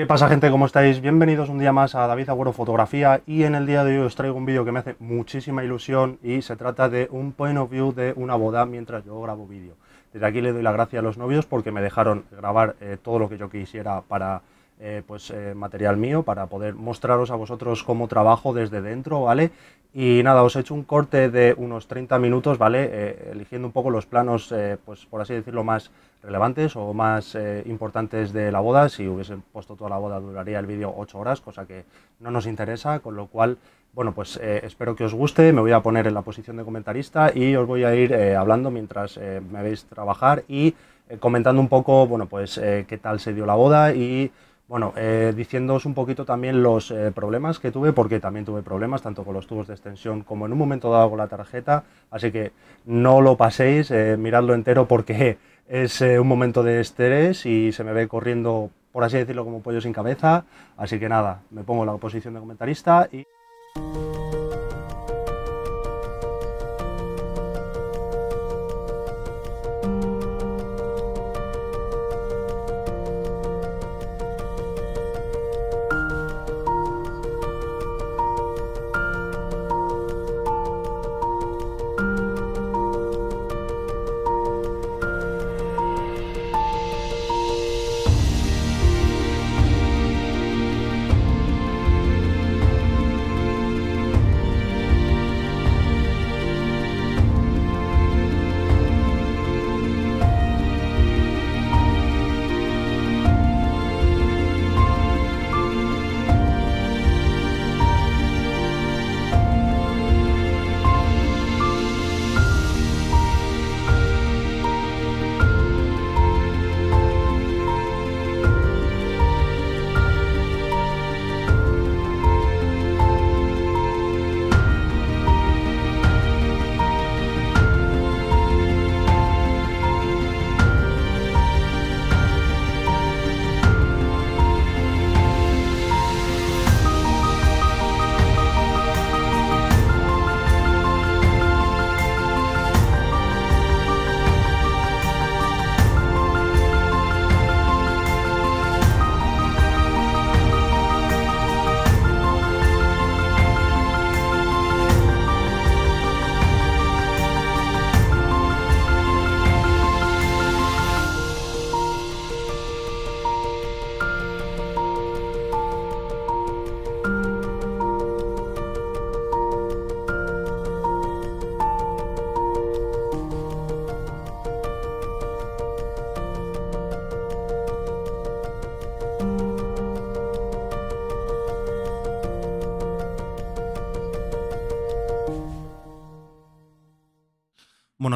¿Qué pasa gente? ¿Cómo estáis? Bienvenidos un día más a David Agüero Fotografía y en el día de hoy os traigo un vídeo que me hace muchísima ilusión y se trata de un point of view de una boda mientras yo grabo vídeo. Desde aquí le doy la gracia a los novios porque me dejaron grabar eh, todo lo que yo quisiera para eh, pues, eh, material mío, para poder mostraros a vosotros cómo trabajo desde dentro, ¿vale? Y nada, os he hecho un corte de unos 30 minutos, ¿vale? Eh, eligiendo un poco los planos, eh, pues por así decirlo, más relevantes o más eh, importantes de la boda. Si hubiesen puesto toda la boda duraría el vídeo 8 horas, cosa que no nos interesa, con lo cual, bueno, pues espero que os guste. Me voy a poner en la posición de comentarista y os voy a ir hablando mientras me veis trabajar y comentando un poco, bueno, pues qué tal se dio la boda y bueno, eh, diciéndoos un poquito también los eh, problemas que tuve, porque también tuve problemas tanto con los tubos de extensión como en un momento dado con la tarjeta, así que no lo paséis, eh, miradlo entero porque es un momento de estrés y se me ve corriendo, por así decirlo, como pollo sin cabeza, así que nada, me pongo en la posición de comentarista y...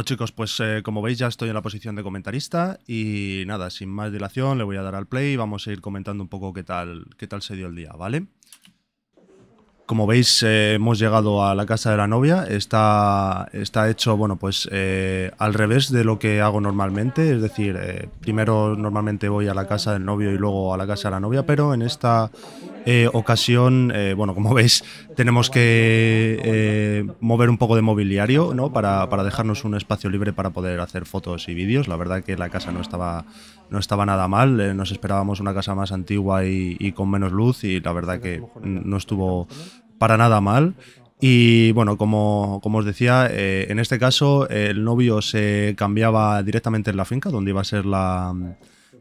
chicos, pues eh, como veis ya estoy en la posición de comentarista y nada, sin más dilación le voy a dar al play y vamos a ir comentando un poco qué tal, qué tal se dio el día, ¿vale? Como veis, eh, hemos llegado a la casa de la novia. Está, está hecho, bueno, pues eh, al revés de lo que hago normalmente. Es decir, eh, primero normalmente voy a la casa del novio y luego a la casa de la novia, pero en esta ocasión, bueno, como veis, tenemos que mover un poco de mobiliario, ¿no? Para, para dejarnos un espacio libre para poder hacer fotos y vídeos. La verdad que la casa no estaba no estaba nada mal, eh, nos esperábamos una casa más antigua y, con menos luz y la verdad que no estuvo para nada mal. Y bueno, como, os decía, eh, en este caso eh, el novio se cambiaba directamente en la finca donde iba a ser la,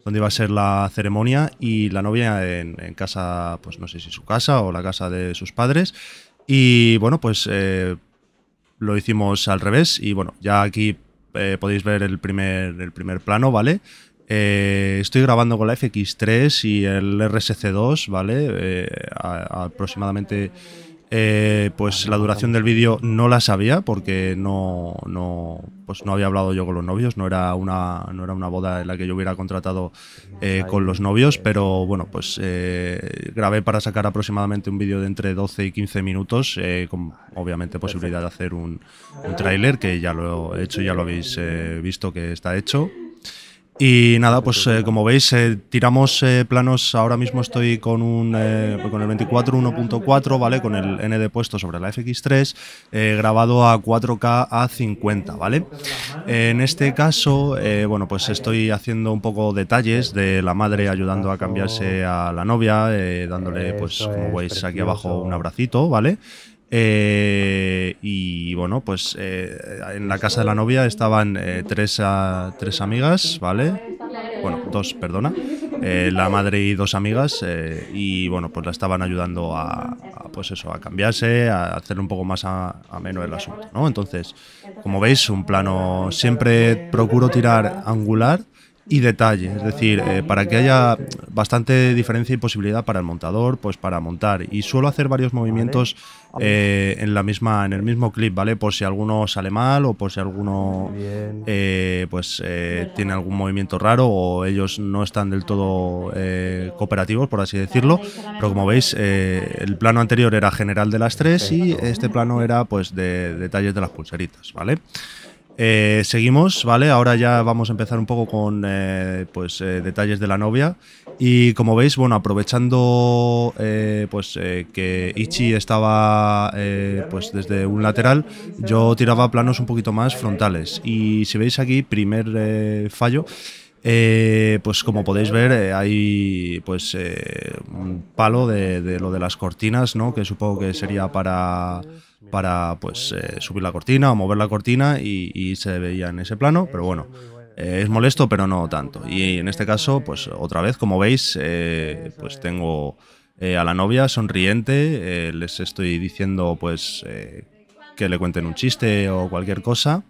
donde iba a ser la ceremonia y la novia en, casa, pues no sé si su casa o la casa de sus padres. Y bueno, pues lo hicimos al revés y bueno, ya aquí podéis ver el primer, el primer plano, ¿vale? Eh, estoy grabando con la FX3 y el RSC2, ¿vale? Eh, aproximadamente. Eh, pues la duración del vídeo no la sabía porque no, pues no había hablado yo con los novios, no era una, no era una boda en la que yo hubiera contratado con los novios, pero bueno, pues grabé para sacar aproximadamente un vídeo de entre 12 y 15 minutos, con obviamente posibilidad de hacer un, un tráiler que ya lo he hecho, ya lo habéis visto que está hecho, y nada, pues eh, como veis, eh, tiramos eh, planos, ahora mismo estoy con, un, con el 24 1.4, ¿vale? Con el N de puesto sobre la FX3, grabado a 4K a 50, ¿vale? En este caso, bueno, pues estoy haciendo un poco detalles de la madre ayudando a cambiarse a la novia, dándole, pues como veis aquí abajo, un abracito, ¿vale? Eh, y bueno, pues eh, en la casa de la novia estaban eh, tres, ah, tres amigas, ¿vale? Bueno, dos, perdona. la madre y dos amigas. y bueno, pues la estaban ayudando a, pues eso, a cambiarse, a hacer un poco más ameno el asunto, ¿no? Entonces, como veis, un plano. Siempre procuro tirar angular y detalle, es decir, eh, para que haya bastante diferencia y posibilidad para el montador, pues para montar. Y suelo hacer varios movimientos eh, en la misma, en el mismo clip, ¿vale? Por si alguno sale mal o por si alguno eh, pues tiene algún movimiento raro o ellos no están del todo cooperativos, por así decirlo. Pero como veis, el plano anterior era general de las tres y este plano era pues de detalles de las pulseritas, ¿vale? Eh, seguimos, ¿vale? Ahora ya vamos a empezar un poco con eh, pues, eh, detalles de la novia. Y como veis, bueno, aprovechando pues, que Ichi estaba pues, desde un lateral, yo tiraba planos un poquito más frontales. Y si veis aquí, primer fallo. pues como podéis ver, hay pues un palo de, de, lo de las cortinas, ¿no? Que supongo que sería para para pues eh, subir la cortina o mover la cortina y, se veía en ese plano, pero bueno, eh, es molesto pero no tanto. Y en este caso, pues otra vez, como veis, eh, pues tengo a la novia sonriente, les estoy diciendo pues que le cuenten un chiste o cualquier cosa.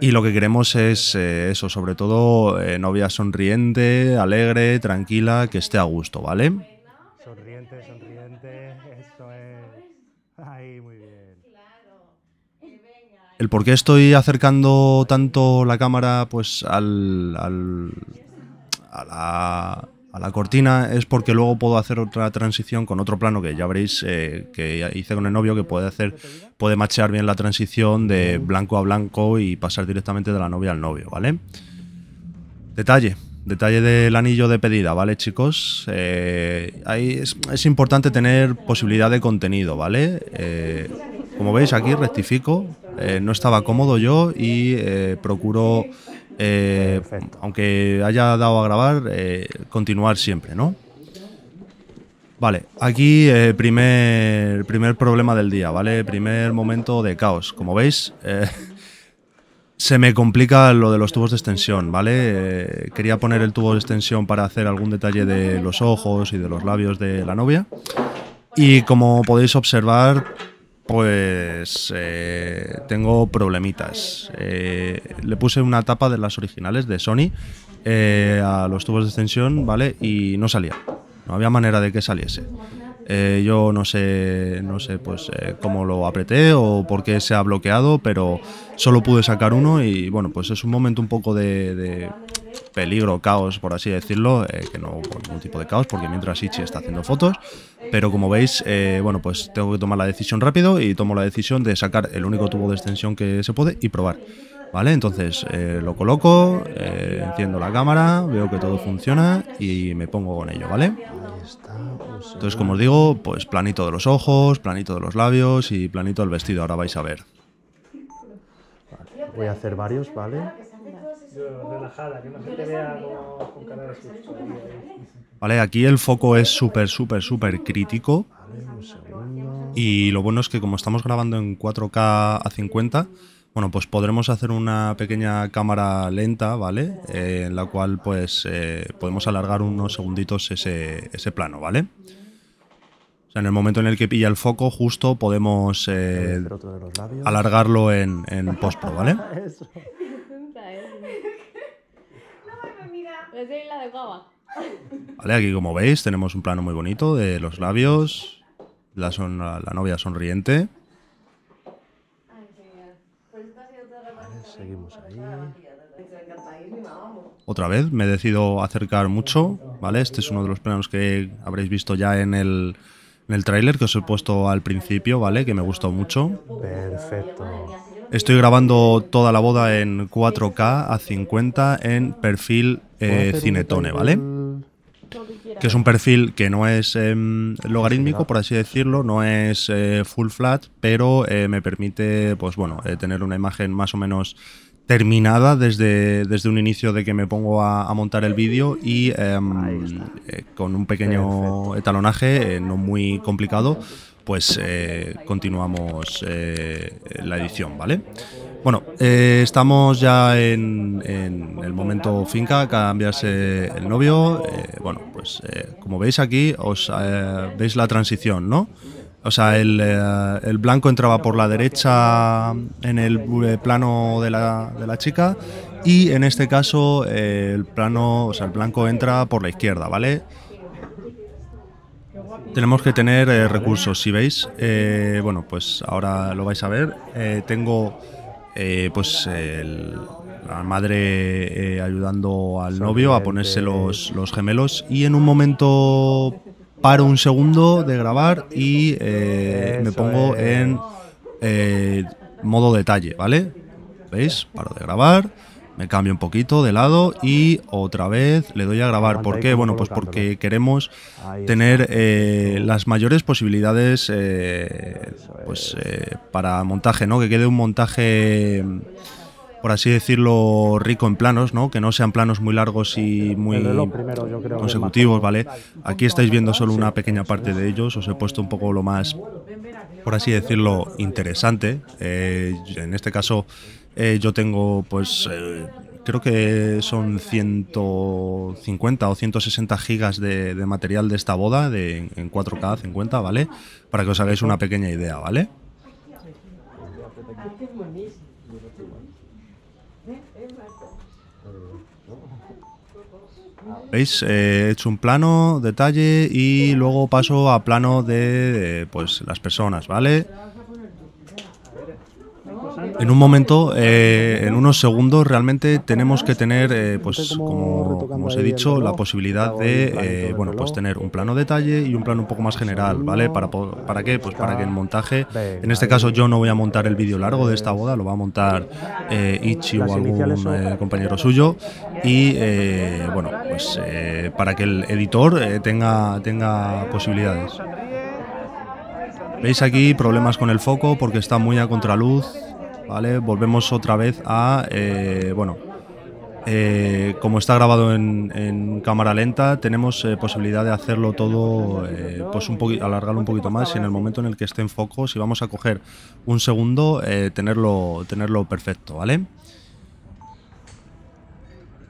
Y lo que queremos es eso, sobre todo novia sonriente, alegre, tranquila, que esté a gusto, ¿vale? el por qué estoy acercando tanto la cámara pues al, a, la, cortina es porque luego puedo hacer otra transición con otro plano que ya veréis eh, que hice con el novio que puede hacer puede machear bien la transición de blanco a blanco y pasar directamente de la novia al novio vale detalle Detalle del anillo de pedida, ¿vale, chicos? Eh, ahí es, importante tener posibilidad de contenido, ¿vale? Eh, como veis aquí rectifico, eh, no estaba cómodo yo y eh, procuro, eh, aunque haya dado a grabar, continuar siempre, ¿no? Vale, aquí primer, primer problema del día, ¿vale? Primer momento de caos. Como veis, se me complica lo de los tubos de extensión, ¿vale? quería poner el tubo de extensión para hacer algún detalle de los ojos y de los labios de la novia. Y como podéis observar, pues eh, tengo problemitas. Eh, le puse una tapa de las originales de Sony eh, a los tubos de extensión, ¿vale? Y no salía. No había manera de que saliese. yo no sé, no sé pues, cómo lo apreté o por qué se ha bloqueado, pero solo pude sacar uno y bueno, pues es un momento un poco de peligro, caos, por así decirlo, eh, que no hubo ningún tipo de caos, porque mientras Ichi está haciendo fotos, pero como veis, eh, bueno, pues tengo que tomar la decisión rápido y tomo la decisión de sacar el único tubo de extensión que se puede y probar. ¿Vale? Entonces eh, lo coloco, enciendo la cámara, veo que todo funciona y me pongo con ello, ¿vale? Entonces, como os digo, pues planito de los ojos, planito de los labios y planito del vestido, ahora vais a ver. voy a hacer varios, ¿vale? Vale, aquí el foco es súper, súper, súper crítico. Y lo bueno es que como estamos grabando en 4K a 50, bueno, pues podremos hacer una pequeña cámara lenta, ¿vale? Eh, en la cual pues eh, podemos alargar unos segunditos ese, plano, ¿vale? O sea, en el momento en el que pilla el foco, justo podemos eh, alargarlo en, en postpro, ¿vale? Vale, aquí como veis tenemos un plano muy bonito de los labios, la, son, la, novia sonriente. Pues seguimos ahí. Otra vez me he decidido acercar mucho, ¿vale? Este es uno de los planos que habréis visto ya en el, en el tráiler que os he puesto al principio, ¿vale? Que me gustó mucho. Perfecto. Estoy grabando toda la boda en 4K a 50 en perfil eh, Cinetone, ¿vale? Que es un perfil que no es em, logarítmico, por así decirlo, no es eh, full flat, pero eh, me permite, pues bueno, tener una imagen más o menos terminada desde, desde un inicio de que me pongo a, montar el vídeo y em, con un pequeño etalonaje no muy complicado pues eh, continuamos eh, la edición, ¿vale? Bueno, eh, estamos ya en, el momento finca, cambiarse el novio. bueno, pues como veis aquí, os veis la transición, ¿no? O sea, el, blanco entraba por la derecha en el plano de la, de la chica y en este caso el plano, o sea, el blanco entra por la izquierda, ¿vale? Tenemos que tener eh, recursos, si veis, eh, bueno, pues ahora lo vais a ver. Eh, tengo pues la madre ayudando al novio a ponerse los, los, gemelos y en un momento paro un segundo de grabar y me pongo en modo detalle, ¿vale? ¿Veis? Paro de grabar me cambio un poquito de lado y otra vez le doy a grabar. ¿Por qué? Bueno, pues porque queremos tener eh, las mayores posibilidades eh, pues, eh, para montaje, ¿no? Que quede un montaje por así decirlo, rico en planos, ¿no? Que no sean planos muy largos y muy consecutivos, ¿vale? Aquí estáis viendo solo una pequeña parte de ellos, os he puesto un poco lo más, por así decirlo, interesante. en este caso eh, yo tengo, pues, eh, creo que son 150 o 160 gigas de, material de esta boda de, en 4K 50, ¿vale? Para que os hagáis una pequeña idea, ¿vale? ¿Veis? Eh, he hecho un plano, detalle y luego paso a plano de, pues, las personas, ¿vale? vale en un momento, eh, en unos segundos, realmente tenemos que tener, eh, pues como, os he dicho, la posibilidad de, eh, bueno, pues tener un plano detalle y un plano un poco más general, ¿vale? ¿Para, para qué? Pues para que el montaje, en este caso yo no voy a montar el vídeo largo de esta pues, boda, lo va a montar Ichi o algún compañero suyo y, bueno, pues para que el editor tenga, tenga posibilidades. Veis aquí problemas con el foco porque está muy a contraluz, Volvemos otra vez a, eh, bueno, eh, como está grabado en, cámara lenta, tenemos eh, posibilidad de hacerlo todo, pues un alargarlo un poquito más y en el momento en el que esté en foco, si vamos a coger un segundo, tenerlo, tenerlo perfecto, ¿vale?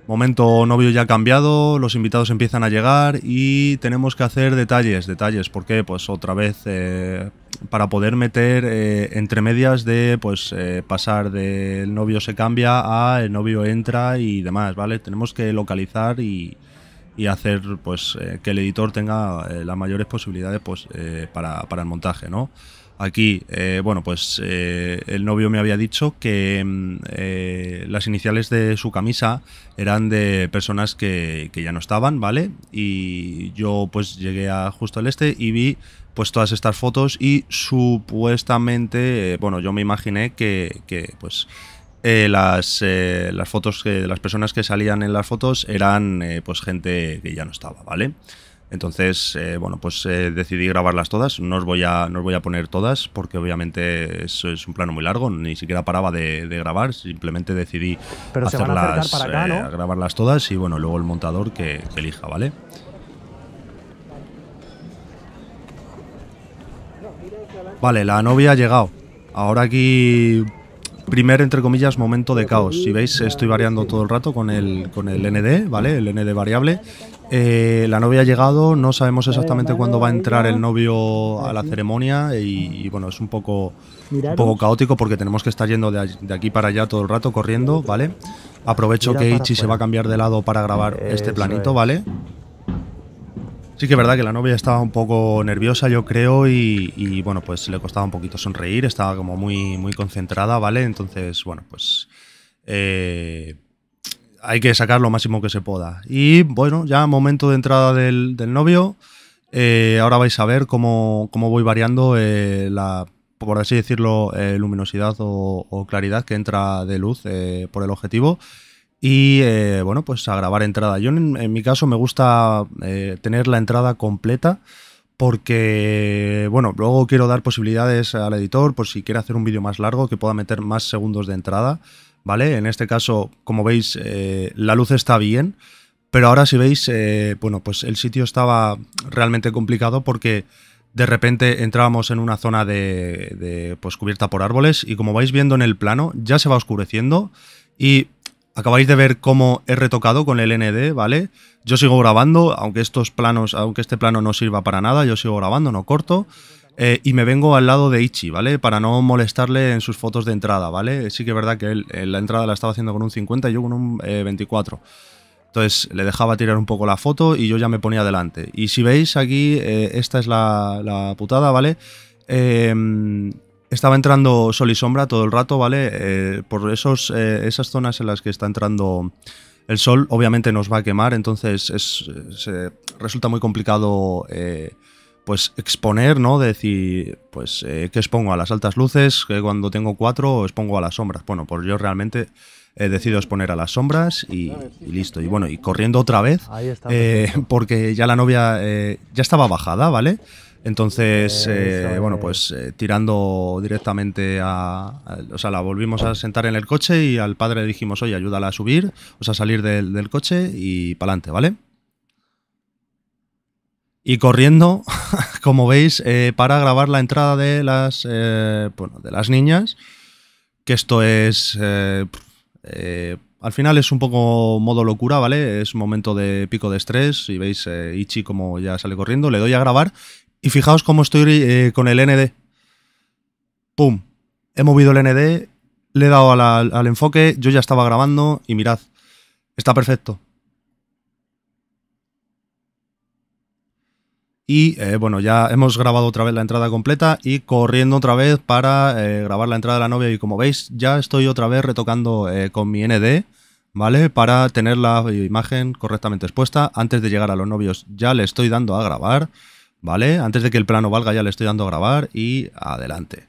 Momento novio ya cambiado, los invitados empiezan a llegar y tenemos que hacer detalles, detalles, ¿por qué? Pues otra vez para poder meter eh, entre medias de pues eh, pasar del novio se cambia a el novio entra y demás, ¿vale? Tenemos que localizar y, hacer pues eh, que el editor tenga las mayores posibilidades pues, para, el montaje, ¿no? Aquí, bueno, pues el novio me había dicho que mm, las iniciales de su camisa eran de personas que, ya no estaban, ¿vale? Y yo pues llegué a justo al este y vi pues todas estas fotos y supuestamente, eh, bueno, yo me imaginé que, pues eh, las, eh, las, fotos que, las personas que salían en las fotos eran pues gente que ya no estaba, ¿vale? Entonces, bueno, pues decidí grabarlas todas, no os, voy a, no voy a poner todas porque obviamente eso es un plano muy largo, ni siquiera paraba de, grabar, simplemente decidí hacerlas, para grabarlas todas y bueno, luego el montador que, elija, ¿vale? vale Vale, la novia ha llegado. Ahora aquí primer, entre comillas, momento de caos. Si veis, estoy variando todo el rato con el, con el ND, ¿vale? El ND variable. Eh, la novia ha llegado, no sabemos exactamente cuándo va a entrar el novio a la ceremonia y, bueno, es un poco, poco caótico porque tenemos que estar yendo de, de, aquí para allá todo el rato corriendo, ¿vale? Aprovecho que Ichi se va a cambiar de lado para grabar eh, este planito, ¿vale? Sí que es verdad que la novia estaba un poco nerviosa, yo creo, y, bueno, pues le costaba un poquito sonreír, estaba como muy, muy concentrada, ¿vale? Entonces, bueno, pues eh, hay que sacar lo máximo que se pueda. Y bueno, ya momento de entrada del, novio, eh, ahora vais a ver cómo, voy variando eh, la, por así decirlo, luminosidad o, claridad que entra de luz por el objetivo. Y eh, bueno, pues a grabar entrada. Yo en, mi caso me gusta eh, tener la entrada completa porque, bueno, luego quiero dar posibilidades al editor por si quiere hacer un vídeo más largo que pueda meter más segundos de entrada, ¿vale? En este caso, como veis, eh, la luz está bien, pero ahora si veis, bueno, pues el sitio estaba realmente complicado porque de repente entrábamos en una zona de, de, pues cubierta por árboles y como vais viendo en el plano, ya se va oscureciendo y Acabáis de ver cómo he retocado con el ND, ¿vale? Yo sigo grabando, aunque estos planos, aunque este plano no sirva para nada, yo sigo grabando, no corto. Eh, y me vengo al lado de Ichi, ¿vale? Para no molestarle en sus fotos de entrada, ¿vale? Sí que es verdad que él eh, la entrada la estaba haciendo con un 50 y yo con un 24. Eh, Entonces le dejaba tirar un poco la foto y yo ya me ponía delante. Y si veis aquí, esta es la, la putada, ¿vale? Eh, estaba entrando sol y sombra todo el rato, ¿vale? Eh, por esos, eh, esas zonas en las que está entrando el sol, obviamente nos va a quemar, entonces es, resulta muy complicado eh, pues exponer, ¿no? decir, pues, ¿qué expongo? ¿A las altas luces? que cuando tengo cuatro expongo a las sombras? Bueno, pues yo realmente he decidido exponer a las sombras y, listo. Y bueno, y corriendo otra vez, porque ya la novia ya estaba bajada, ¿vale? Entonces, eh, bueno, pues eh, tirando directamente a, O sea, la volvimos a sentar en el coche y al padre le dijimos, oye, ayúdala a subir, o sea, a salir del, coche y pa'lante, ¿vale? Y corriendo, como veis, eh, para grabar la entrada de las, bueno, de las niñas, que esto es... al final es un poco modo locura, ¿vale? Es un momento de pico de estrés. Y veis, Ichi como ya sale corriendo, le doy a grabar y fijaos cómo estoy eh, con el ND. ¡Pum! He movido el ND, le he dado al enfoque, yo ya estaba grabando y mirad, está perfecto. Y eh, bueno, ya hemos grabado otra vez la entrada completa y corriendo otra vez para eh, grabar la entrada de la novia. Y como veis, ya estoy otra vez retocando con mi ND, ¿vale? Para tener la imagen correctamente expuesta antes de llegar a los novios. Ya le estoy dando a grabar. ¿Vale? Antes de que el plano valga ya le estoy dando a grabar y adelante.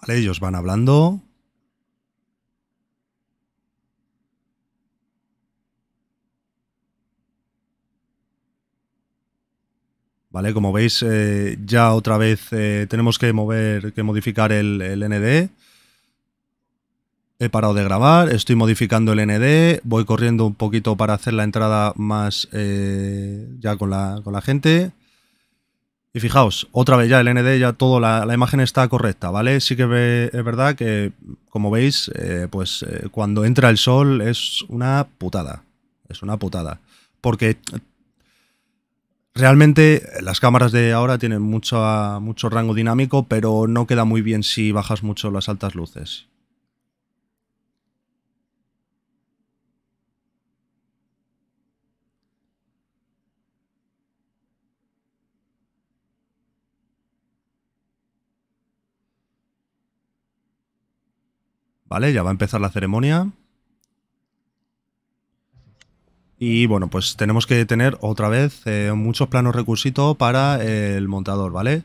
Vale, ellos van hablando. Vale, como veis, eh, ya otra vez eh, tenemos que mover, que modificar el, el ND he parado de grabar, estoy modificando el ND, voy corriendo un poquito para hacer la entrada más eh, ya con la, gente. Y fijaos, otra vez ya el ND, ya todo, la, imagen está correcta, ¿vale? Sí que es verdad que, como veis, eh, pues eh, cuando entra el sol es una putada. Es una putada. Porque Realmente las cámaras de ahora tienen mucho, mucho rango dinámico, pero no queda muy bien si bajas mucho las altas luces. ya va a empezar la ceremonia. Y bueno, pues tenemos que tener otra vez eh, muchos planos recursitos para el montador, ¿vale?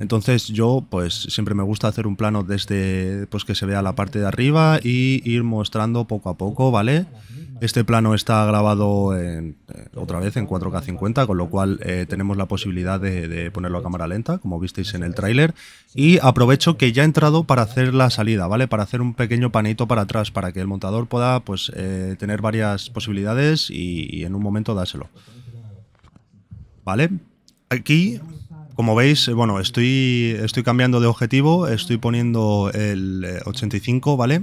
Entonces yo pues siempre me gusta hacer un plano desde pues que se vea la parte de arriba y ir mostrando poco a poco, ¿vale? Este plano está grabado en, eh, otra vez en 4K50, con lo cual eh, tenemos la posibilidad de, ponerlo a cámara lenta, como visteis en el tráiler. Y aprovecho que ya he entrado para hacer la salida, ¿vale? Para hacer un pequeño panito para atrás, para que el montador pueda pues eh, tener varias posibilidades y, y en un momento dárselo. ¿Vale? Aquí como veis, eh, bueno, estoy, estoy cambiando de objetivo, estoy poniendo el 85, eh, ¿vale?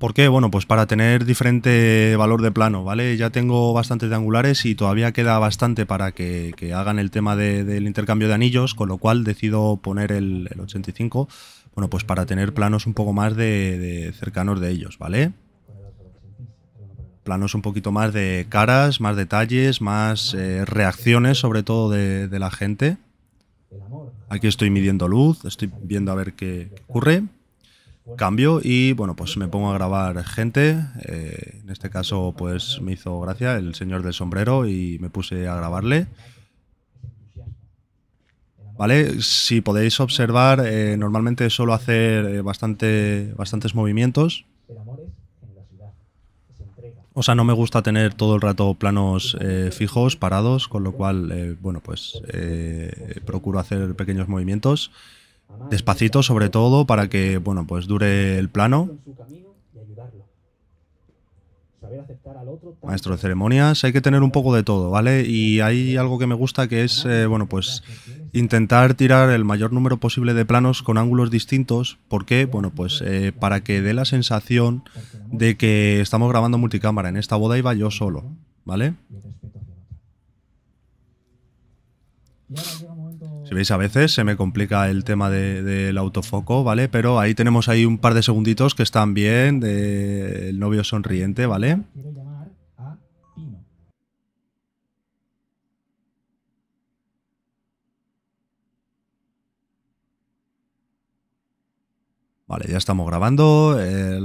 ¿Por qué? Bueno, pues para tener diferente valor de plano, ¿vale? Ya tengo bastantes angulares y todavía queda bastante para que, hagan el tema del intercambio de anillos, con lo cual decido poner el, 85, bueno, pues para tener planos un poco más de cercanos de ellos, ¿vale? planos un poquito más de caras, más detalles, más eh, reacciones sobre todo de, la gente. Aquí estoy midiendo luz, estoy viendo a ver qué ocurre. Cambio y bueno, pues me pongo a grabar gente. Eh, en este caso pues me hizo gracia el señor del sombrero y me puse a grabarle. ¿Vale? Si podéis observar, eh, normalmente suelo hacer bastante, bastantes movimientos. O sea, no me gusta tener todo el rato planos eh, fijos, parados, con lo cual, eh, bueno, pues eh, procuro hacer pequeños movimientos, despacito sobre todo, para que, bueno, pues dure el plano. Maestro de ceremonias, hay que tener un poco de todo, ¿vale? Y hay algo que me gusta que es, bueno, pues intentar tirar el mayor número posible de planos con ángulos distintos. ¿Por qué? Bueno, pues eh, para que dé la sensación de que estamos grabando multicámara. En esta boda iba yo solo, ¿vale? Si veis, a veces se me complica el tema del autofoco, ¿vale? Pero ahí tenemos ahí un par de segunditos que están bien, del novio sonriente, ¿vale? vale Vale, ya estamos grabando. Eh,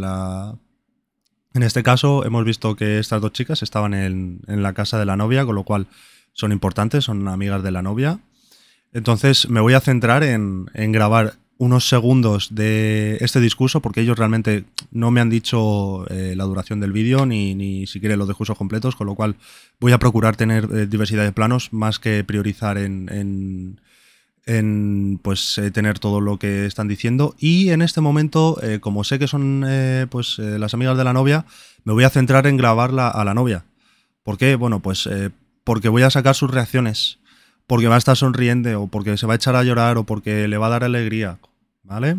en este caso hemos visto que estas dos chicas estaban en, la casa de la novia, con lo cual son importantes, son amigas de la novia. Entonces me voy a centrar en, grabar unos segundos de este discurso porque ellos realmente no me han dicho eh, la duración del vídeo ni, ni siquiera los discursos completos, con lo cual voy a procurar tener eh, diversidad de planos más que priorizar en en pues eh, tener todo lo que están diciendo y en este momento eh, como sé que son eh, pues las amigas de la novia me voy a centrar en grabarla a la novia ¿por qué? bueno pues porque voy a sacar sus reacciones porque va a estar sonriente o porque se va a echar a llorar o porque le va a dar alegría ¿vale?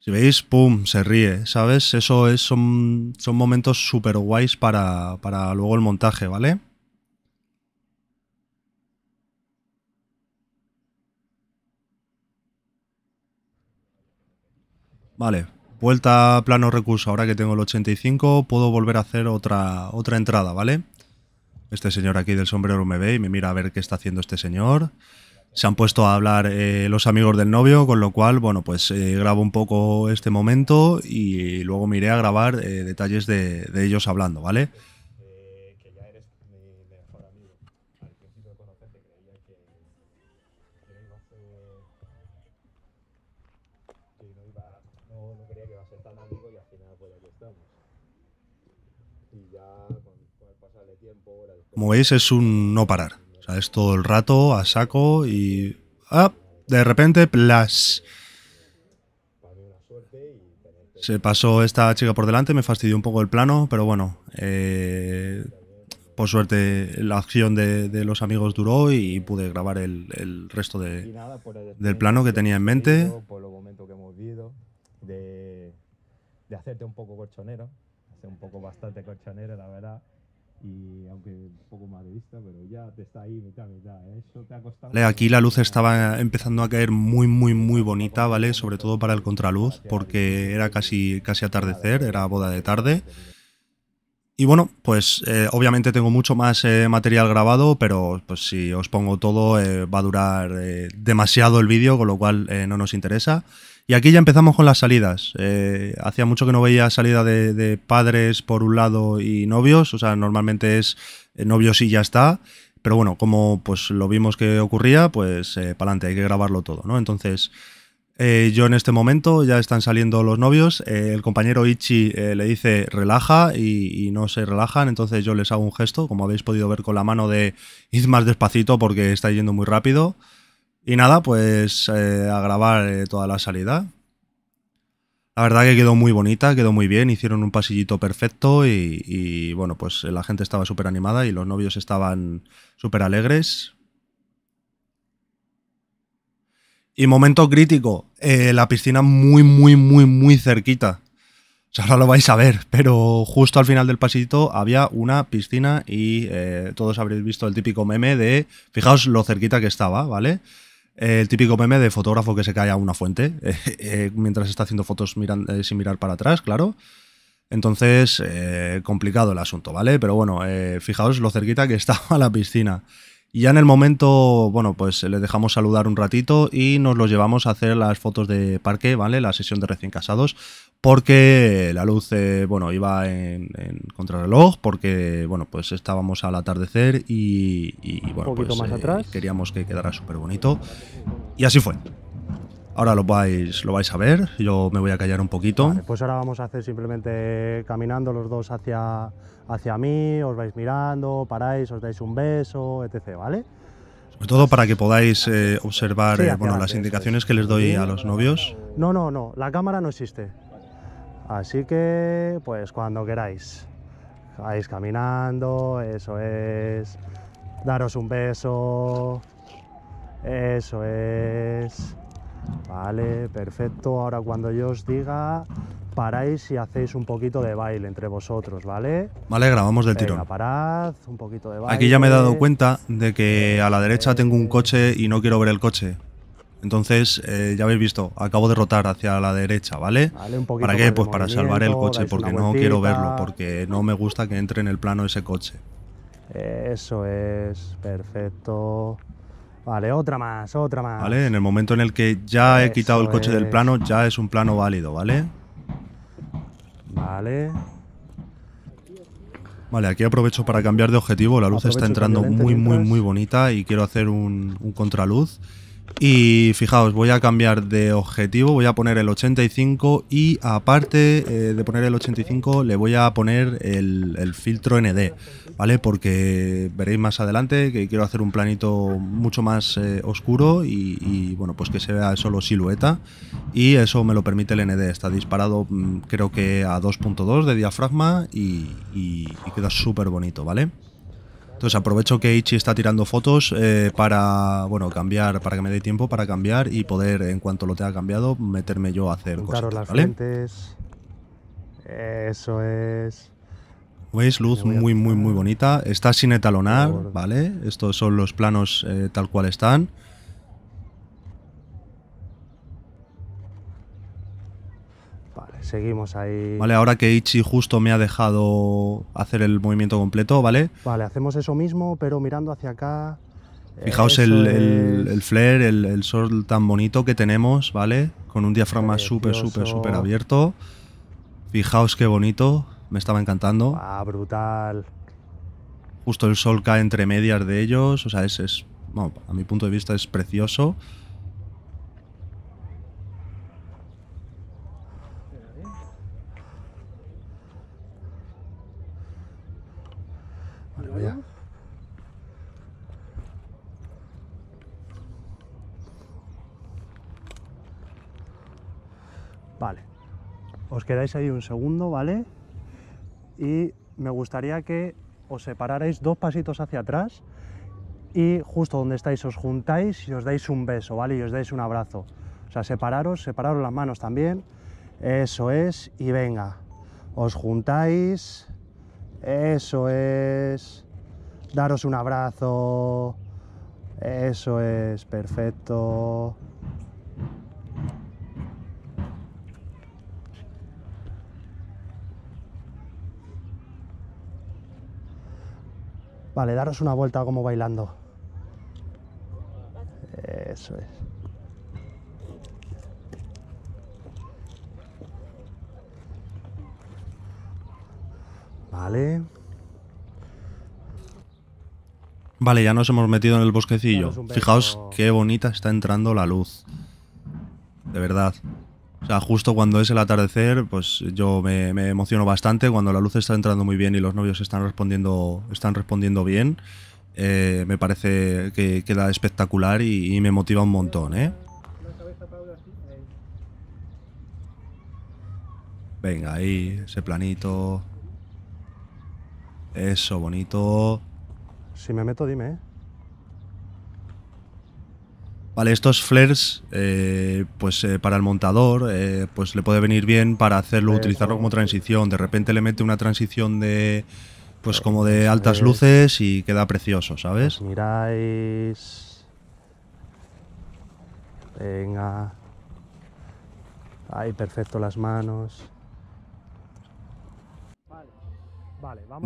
si veis pum se ríe ¿sabes? eso es son, son momentos súper guays para, para luego el montaje ¿vale? Vale, vuelta a plano recurso. Ahora que tengo el 85, puedo volver a hacer otra, otra entrada, ¿vale? Este señor aquí del sombrero me ve y me mira a ver qué está haciendo este señor. Se han puesto a hablar eh, los amigos del novio, con lo cual, bueno, pues eh, grabo un poco este momento y luego me iré a grabar eh, detalles de, ellos hablando, ¿vale? vale Como veis, es un no parar. O sea, es todo el rato a saco y... ¡Ah! De repente, plas. Se pasó esta chica por delante, me fastidió un poco el plano, pero bueno. Eh, por suerte, la acción de, los amigos duró y pude grabar el, resto del plano que tenía en mente. de, hacerte un poco colchonero, hacer un poco bastante colchonero, la verdad y aunque un poco pero ya te está ahí ¿eh? Eso te ha costado... Aquí la luz estaba empezando a caer muy, muy, muy bonita, ¿vale? Sobre todo para el contraluz, porque era casi, casi atardecer, era boda de tarde. Y bueno, pues eh, obviamente tengo mucho más eh, material grabado, pero pues si os pongo todo va a durar demasiado el vídeo, con lo cual no nos interesa. Y aquí ya empezamos con las salidas. Eh, hacía mucho que no veía salida de, padres por un lado y novios, o sea, normalmente es eh, novios y ya está. Pero bueno, como pues lo vimos que ocurría, pues eh, pa'lante, para adelante, hay que grabarlo todo, ¿no? Entonces, yo en este momento ya están saliendo los novios, el compañero Ichi le dice relaja y, y, no se relajan, entonces yo les hago un gesto, como habéis podido ver con la mano de id más despacito porque está yendo muy rápido. Y nada, pues eh, a grabar eh, toda la salida. La verdad que quedó muy bonita, quedó muy bien, hicieron un pasillito perfecto y, bueno, pues la gente estaba súper animada y los novios estaban súper alegres. Y momento crítico, eh, la piscina muy, muy, muy, muy cerquita. O sea, ahora lo vais a ver, pero justo al final del pasillito había una piscina y todos habréis visto el típico meme de, fijaos lo cerquita que estaba, ¿vale? el típico meme de fotógrafo que se cae a una fuente eh, eh, mientras está haciendo fotos eh, sin mirar para atrás, claro. Entonces, complicado el asunto, ¿vale? Pero bueno, fijaos lo cerquita que estaba la piscina ya en el momento, bueno, pues les dejamos saludar un ratito y nos los llevamos a hacer las fotos de parque, ¿vale? La sesión de recién casados, porque la luz, eh, bueno, iba en, contrarreloj, porque, bueno, pues estábamos al atardecer y, bueno, pues, más eh, atrás. queríamos que quedara súper bonito. Y así fue. Ahora lo vais, lo vais a ver, yo me voy a callar un poquito. pues ahora vamos a hacer simplemente caminando los dos hacia, hacia mí, os vais mirando, paráis, os dais un beso, etc. ¿Vale? Sobre todo para que podáis eh, observar eh, las indicaciones que les doy a los novios. No, no, no, la cámara no existe. Así que, pues cuando queráis, vais caminando, eso es, daros un beso, eso es. Vale, perfecto. Ahora cuando yo os diga, paráis y hacéis un poquito de baile entre vosotros, ¿vale? Vale, grabamos del Venga, Parad, un poquito de baile. Aquí ya me he dado cuenta de que a la derecha pues. tengo un coche y no quiero ver el coche. Entonces, eh, ya habéis visto, acabo de rotar hacia la derecha, ¿vale? ¿Para qué? Pues para salvar el coche, porque no quiero verlo, porque no me gusta que entre en el plano ese coche. Eso es, perfecto. Vale, otra más, otra más. Vale, en el momento en el que ya he quitado el coche del plano, ya es un plano válido, ¿vale? Vale. Vale, aquí aprovecho para cambiar de objetivo. La luz está entrando muy, muy, muy bonita y quiero hacer un contraluz. Y fijaos, voy a cambiar de objetivo, voy a poner el 85 y aparte eh, de poner el 85 le voy a poner el, filtro ND, ¿vale? Porque veréis más adelante que quiero hacer un planito mucho más eh, oscuro y, bueno, pues que se vea solo silueta y eso me lo permite el ND, está disparado mm, creo que a 2.2 de diafragma y queda súper bonito, ¿vale? Entonces aprovecho que Ichi está tirando fotos eh, para, bueno, cambiar, para que me dé tiempo para cambiar y poder, en cuanto lo tenga cambiado, meterme yo a hacer cositas, Eso es. ¿Veis? Luz muy, muy, muy bonita. Está sin etalonar, ¿vale? Estos son los planos eh, tal cual están. seguimos ahí. Vale, ahora que Ichi justo me ha dejado hacer el movimiento completo, ¿vale? Vale, hacemos eso mismo, pero mirando hacia acá. Eh, Fijaos el, el, el, flare, el, el, sol tan bonito que tenemos, ¿vale? Con un diafragma súper, súper, súper abierto. Fijaos qué bonito, me estaba encantando. Ah, brutal. Justo el sol cae entre medias de ellos, o sea, ese es bueno, a mi punto de vista es precioso. Vale. Os quedáis ahí un segundo, ¿vale? Y me gustaría que os separarais dos pasitos hacia atrás y justo donde estáis os juntáis y os dais un beso, ¿vale? Y os dais un abrazo. O sea, separaros, separaros las manos también. Eso es, y venga. Os juntáis. Eso es daros un abrazo. Eso es, perfecto. Vale, daros una vuelta como bailando. Eso es. Vale. Vale, ya nos hemos metido en el bosquecillo. Fijaos qué bonita está entrando la luz. De verdad. O sea, justo cuando es el atardecer, pues yo me, emociono bastante cuando la luz está entrando muy bien y los novios están respondiendo, están respondiendo bien. Eh, me parece que queda espectacular y, y, me motiva un montón, ¿eh? Venga, ahí, ese planito. Eso, bonito. Si me meto, dime, ¿eh? Vale, estos flares, eh, pues eh, para el montador, pues le puede venir bien para hacerlo, utilizarlo como transición. De repente le mete una transición de, pues como de pues, altas luces y queda precioso, ¿sabes? Pues miráis. Venga. Ahí, perfecto las manos.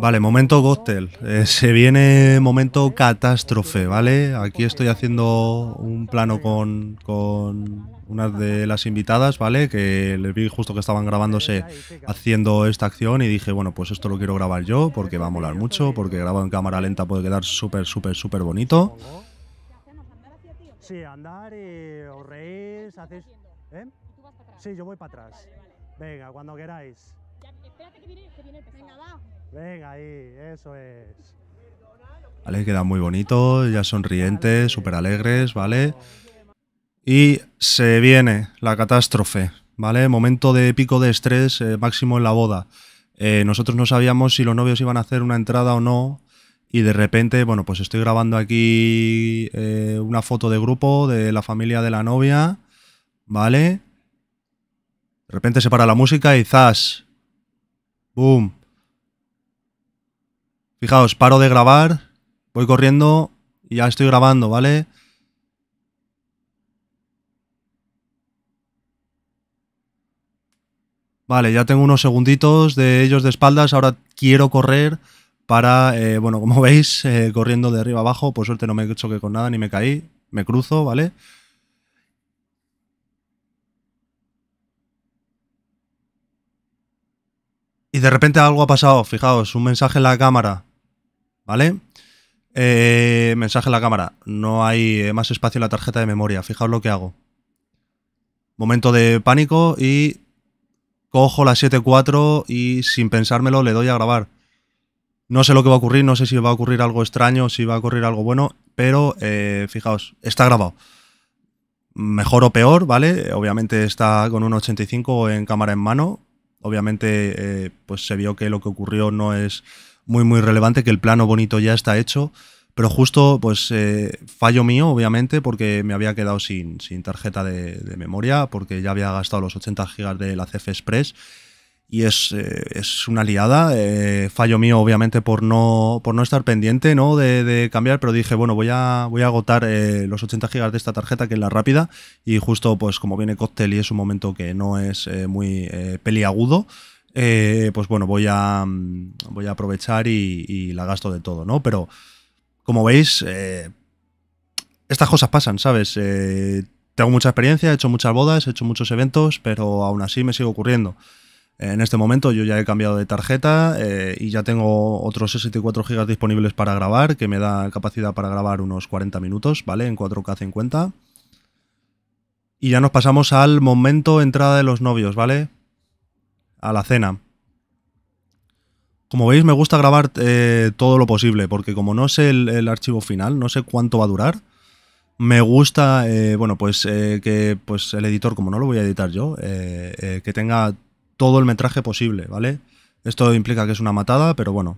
Vale, momento Gotel. Eh, se viene momento catástrofe, ¿vale? Aquí estoy haciendo un plano con, con una de las invitadas, ¿vale? Que les vi justo que estaban grabándose haciendo esta acción y dije, bueno, pues esto lo quiero grabar yo porque va a molar mucho, porque grabado en cámara lenta puede quedar súper, súper, súper bonito. Sí, andar y eh, os reís, ¿Eh? Sí, yo voy para atrás. Venga, cuando queráis. Venga, Venga ahí, eso es. Vale, queda muy bonito, ya sonrientes, súper alegres, ¿vale? Y se viene la catástrofe, ¿vale? Momento de pico de estrés eh, máximo en la boda. Eh, nosotros no sabíamos si los novios iban a hacer una entrada o no. Y de repente, bueno, pues estoy grabando aquí eh, una foto de grupo de la familia de la novia, ¿vale? De repente se para la música y ¡zas! ¡Boom! Fijaos, paro de grabar, voy corriendo y ya estoy grabando, ¿vale? Vale, ya tengo unos segunditos de ellos de espaldas, ahora quiero correr para, eh, bueno, como veis, eh, corriendo de arriba abajo, por suerte no me choqué con nada ni me caí, me cruzo, ¿vale? Y de repente algo ha pasado, fijaos, un mensaje en la cámara. ¿vale? Eh, mensaje en la cámara. No hay eh, más espacio en la tarjeta de memoria. Fijaos lo que hago. Momento de pánico y cojo la 7.4 y sin pensármelo le doy a grabar. No sé lo que va a ocurrir, no sé si va a ocurrir algo extraño, si va a ocurrir algo bueno, pero eh, fijaos, está grabado. Mejor o peor, ¿vale? Obviamente está con un 85 en cámara en mano. Obviamente, pues se vio que lo que ocurrió no es muy, muy relevante, que el plano bonito ya está hecho. Pero justo, pues eh, fallo mío, obviamente, porque me había quedado sin, sin tarjeta de, memoria, porque ya había gastado los 80 gigas de la CF Express. Y es, eh, una liada. Eh, fallo mío, obviamente, por no, por no estar pendiente ¿no? De, cambiar, pero dije, bueno, voy a, voy a agotar los 80 gigas de esta tarjeta, que es la rápida. Y justo, pues como viene cóctel y es un momento que no es muy peliagudo, eh, pues bueno, voy a, mm, voy a aprovechar y, la gasto de todo, ¿no? Pero, como veis, eh, estas cosas pasan, ¿sabes? Eh, tengo mucha experiencia, he hecho muchas bodas, he hecho muchos eventos, pero aún así me sigue ocurriendo. En este momento yo ya he cambiado de tarjeta y ya tengo otros 64 GB disponibles para grabar, que me da capacidad para grabar unos 40 minutos, ¿vale? En 4K 50. Y ya nos pasamos al momento entrada de los novios, ¿vale? a la cena. Como veis, me gusta grabar eh, todo lo posible, porque como no sé el, archivo final, no sé cuánto va a durar, me gusta, eh, bueno, pues eh, que pues el editor, como no lo voy a editar yo, que tenga todo el metraje posible, ¿vale? Esto implica que es una matada, pero bueno,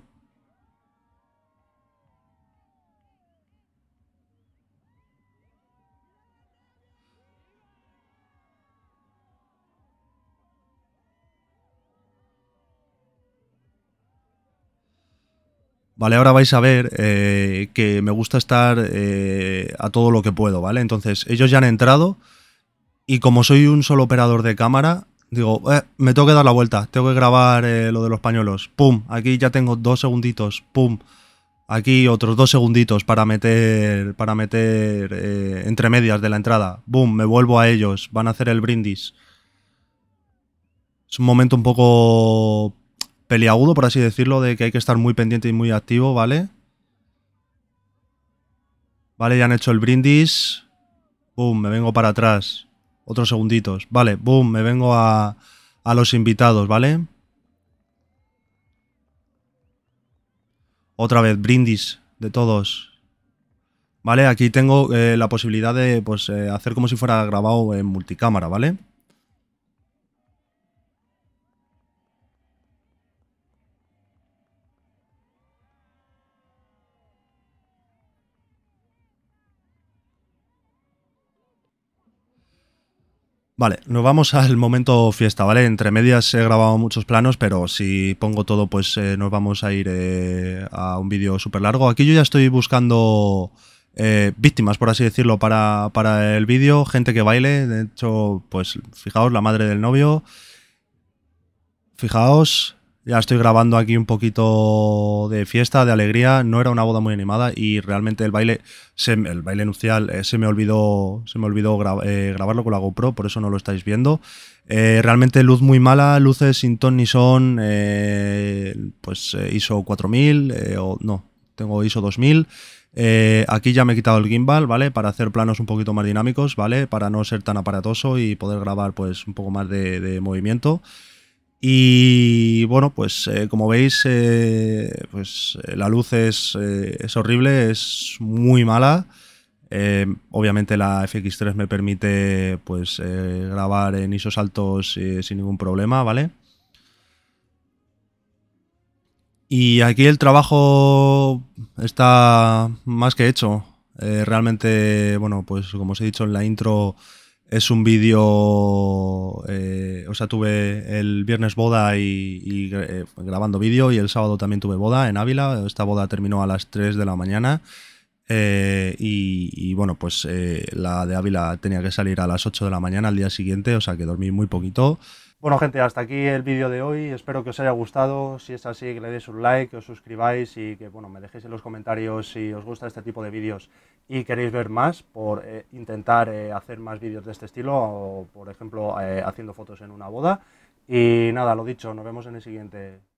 Vale, ahora vais a ver eh, que me gusta estar eh, a todo lo que puedo, ¿vale? Entonces, ellos ya han entrado y como soy un solo operador de cámara, digo, eh, me tengo que dar la vuelta, tengo que grabar lo de los pañuelos. ¡Pum! Aquí ya tengo dos segunditos, ¡pum! Aquí otros dos segunditos para meter, para meter entre medias de la entrada. ¡Boom! Me vuelvo a ellos, van a hacer el brindis. Es un momento un poco peliagudo, por así decirlo, de que hay que estar muy pendiente y muy activo, ¿vale? Vale, ya han hecho el brindis. Boom, me vengo para atrás. Otros segunditos. Vale, boom, me vengo a, los invitados, ¿vale? Otra vez, brindis de todos. Vale, aquí tengo eh, la posibilidad de pues, eh, hacer como si fuera grabado en multicámara, ¿vale? vale Vale, nos vamos al momento fiesta, ¿vale? Entre medias he grabado muchos planos, pero si pongo todo, pues eh, nos vamos a ir eh, a un vídeo súper largo. Aquí yo ya estoy buscando eh, víctimas, por así decirlo, para, para el vídeo, gente que baile. De hecho, pues fijaos, la madre del novio. Fijaos, ya estoy grabando aquí un poquito de fiesta, de alegría. No era una boda muy animada y realmente el baile, el baile nupcial, eh, se me olvidó, se me olvidó eh, grabarlo con la GoPro, por eso no lo estáis viendo. Eh, realmente luz muy mala, luces sin ton ni son, pues ISO 4000 o no, tengo ISO 2000. aquí ya me he quitado el gimbal, ¿vale? Para hacer planos un poquito más dinámicos, ¿vale? Para no ser tan aparatoso y poder grabar pues un poco más de movimiento. Y bueno, pues eh, como veis, eh, pues eh, la luz es, horrible, es muy mala. obviamente la FX3 me permite pues grabar en ISOs altos sin ningún problema, ¿vale? Y aquí el trabajo está más que hecho. realmente, bueno, pues como os he dicho en la intro, es un vídeo, eh, o sea, tuve el viernes boda y, eh, grabando vídeo y el sábado también tuve boda en Ávila. Esta boda terminó a las 3 de la mañana. Eh, y, y, bueno, pues la de Ávila tenía que salir a las 8 de la mañana al día siguiente, o sea que dormí muy poquito. Bueno gente, hasta aquí el vídeo de hoy, espero que os haya gustado, si es así que le deis un like, que os suscribáis y que bueno, me dejéis en los comentarios si os gusta este tipo de vídeos y queréis ver más por eh, intentar eh, hacer más vídeos de este estilo, o, por ejemplo, eh, haciendo fotos en una boda. Y nada, lo dicho, nos vemos en el siguiente.